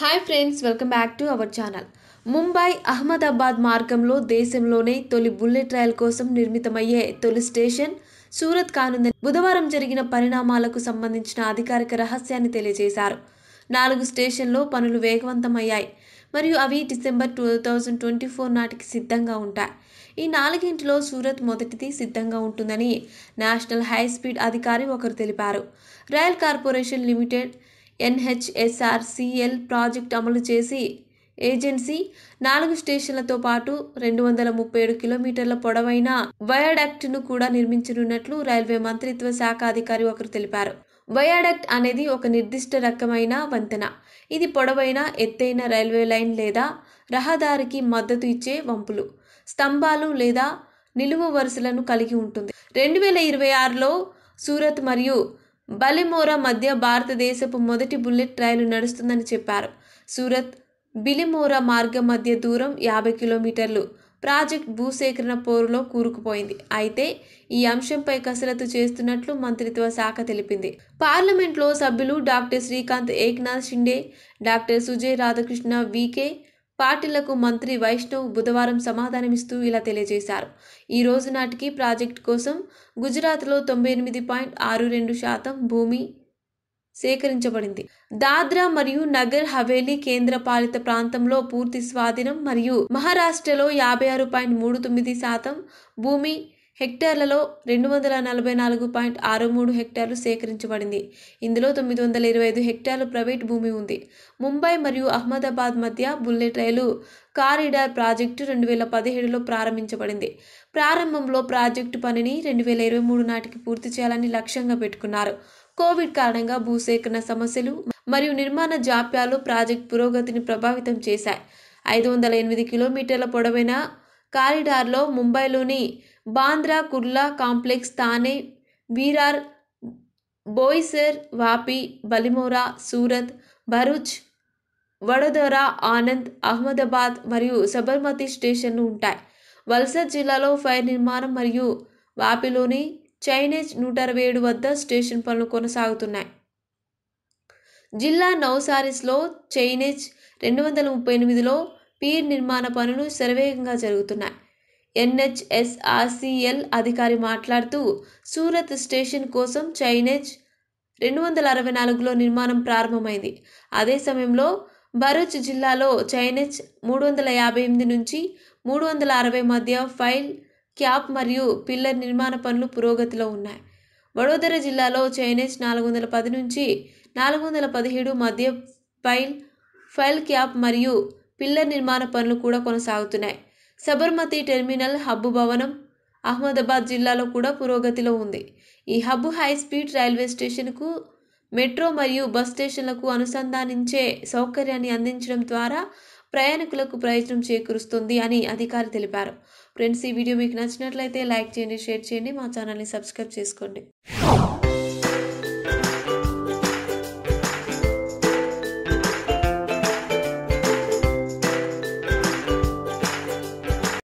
hi friends welcome back to our channel Mumbai Ahmedabad మార్గంలో దేశంలోనే తొలి బుల్లెట్ రైల్ కోసం నిర్మితమయ్యే తొలి స్టేషన్ సూరత్ కానుందని బుధవారం జరిగిన పరిణామాలకు సంబంధించిన అధికారిక రహస్యాన్ని తెలియజేశారు నాలుగు స్టేషన్లో పనులు వేగవంతమయ్యాయి మరియు అవి December two thousand twenty four నాటికి సిద్ధంగా ఉంటాయి ఈ నాలుగింటిలో సూరత్ మొదటిది సిద్ధంగా ఉంటుందని నేషనల్ హై స్పీడ్ అధికారి ఒకరు తెలిపారు rail corporation limited NHSRCL project అమలు చేసి ఏజెన్సీ నాలుగు స్టేషన్లతో పాటు రెండు వందల ముప్పై ఏడు కిలోమీటర్ల పొడవైన ను కూడా నిర్మించనున్నట్లు రైల్వే మంత్రిత్వ శాఖ అధికారి ఒకరు తెలిపారు వయాడక్ట్ అనేది ఒక నిర్దిష్ట రకమైన వంతెన ఇది పొడవైన ఎత్తైన రైల్వే లైన్ లేదా రహదారికి మద్దతు ఇచ్చే వంపులు స్తంభాలు లేదా నిలువ వరుసలను కలిగి ఉంటుంది రెండు వేల ఇరవై ఆరులో సూరత్ మరియు బలిమోరా మధ్య భారతదేశపు మొదటి బుల్లెట్ ట్రైలు నడుస్తుందని చెప్పారు సూరత్ బిలిమోరా మార్గం మధ్య దూరం యాభై కిలోమీటర్లు ప్రాజెక్ట్ భూసేకరణ పోరులో కూరుకుపోయింది అయితే ఈ అంశంపై కసరత్తు చేస్తున్నట్లు మంత్రిత్వ శాఖ తెలిపింది పార్లమెంట్లో సభ్యులు డాక్టర్ శ్రీకాంత్ ఏక్నాథ్ షిండే డాక్టర్ సుజయ్ రాధాకృష్ణ వికే పార్టీలకు మంత్రి వైష్ణవ్ బుధవారం సమాధానమిస్తూ ఇలా తెలియజేశారు ఈ రోజు నాటికి ప్రాజెక్టు కోసం గుజరాత్లో తొంభై ఎనిమిది పాయింట్ ఆరు రెండు శాతం భూమి సేకరించబడింది దాద్రా మరియు నగర్ హవేలీ కేంద్ర పాలిత ప్రాంతంలో పూర్తి స్వాధీనం మరియు మహారాష్ట్రలో యాభై ఆరు పాయింట్ మూడు తొమ్మిది శాతం భూమి హెక్టార్లలో రెండు వందల నలభై నాలుగు పాయింట్ ఆరు మూడు హెక్టార్లు సేకరించబడింది ఇందులో తొమ్మిది వందల ఇరవై ఐదు హెక్టార్లు ప్రైవేట్ భూమి ఉంది ముంబై మరియు అహ్మదాబాద్ మధ్య బుల్లెట్ రైలు కారిడార్ ప్రాజెక్టు రెండు వేల పదిహేడులో ప్రారంభించబడింది ప్రారంభంలో ప్రాజెక్టు పనిని రెండు వేల ఇరవై మూడు నాటికి పూర్తి చేయాలని లక్ష్యంగా పెట్టుకున్నారు కోవిడ్ కారణంగా భూసేకరణ సమస్యలు మరియు నిర్మాణ జాప్యాలు ప్రాజెక్ట్ పురోగతిని ప్రభావితం చేశాయి ఐదు వందల ఎనిమిది కిలోమీటర్ల పొడవైన కారిడార్లో ముంబైలోని బాంద్రా కుర్లా కాంప్లెక్స్ థానే వీరార్ బోయిసర్ వాపి బలిమోరా సూరత్ భరూచ్ వడోదరా ఆనంద్ అహ్మదాబాద్ మరియు సబర్మతి స్టేషన్లు ఉంటాయి వల్సర్ జిల్లాలో ఫైర్ నిర్మాణం మరియు వాపిలోని చైనీస్ నూట అరవై ఏడు వద్ద స్టేషన్ పనులు కొనసాగుతున్నాయి జిల్లా నౌసారిస్లో చైనేజ్ రెండు వందల ముప్పై ఎనిమిదిలో పీర్ నిర్మాణ పనులు శరవేగంగా జరుగుతున్నాయి ఎన్హెచ్ఎస్ఆర్సిఎల్ అధికారి మాట్లాడుతూ సూరత్ స్టేషన్ కోసం చైనేజ్ రెండు వందల అరవై నాలుగులో నిర్మాణం ప్రారంభమైంది అదే సమయంలో భరూచ్ జిల్లాలో చైనేజ్ మూడు వందల యాభై ఎనిమిది నుంచి మూడు వందల అరవై మధ్య ఫైల్ క్యాప్ మరియు పిల్లర్ నిర్మాణ పనులు పురోగతిలో ఉన్నాయి వడోదర జిల్లాలో చైనేజ్ నాలుగు వందల పది నుంచి నాలుగు వందల పదిహేడు మధ్య ఫైల్ ఫైల్ క్యాప్ మరియు పిల్లర్ నిర్మాణ పనులు కూడా కొనసాగుతున్నాయి సబర్మతి టెర్మినల్ హబ్బు భవనం అహ్మదాబాద్ జిల్లాలో కూడా పురోగతిలో ఉంది ఈ హబ్బు హై స్పీడ్ రైల్వే స్టేషన్కు మెట్రో మరియు బస్ స్టేషన్లకు అనుసంధానించే సౌకర్యాన్ని అందించడం ద్వారా ప్రయాణికులకు ప్రయోజనం చేకూరుస్తుంది అని అధికారి తెలిపారు ఫ్రెండ్స్ ఈ వీడియో మీకు నచ్చినట్లయితే లైక్ చేయండి షేర్ చేయండి మా ఛానల్ని సబ్స్క్రైబ్ చేసుకోండి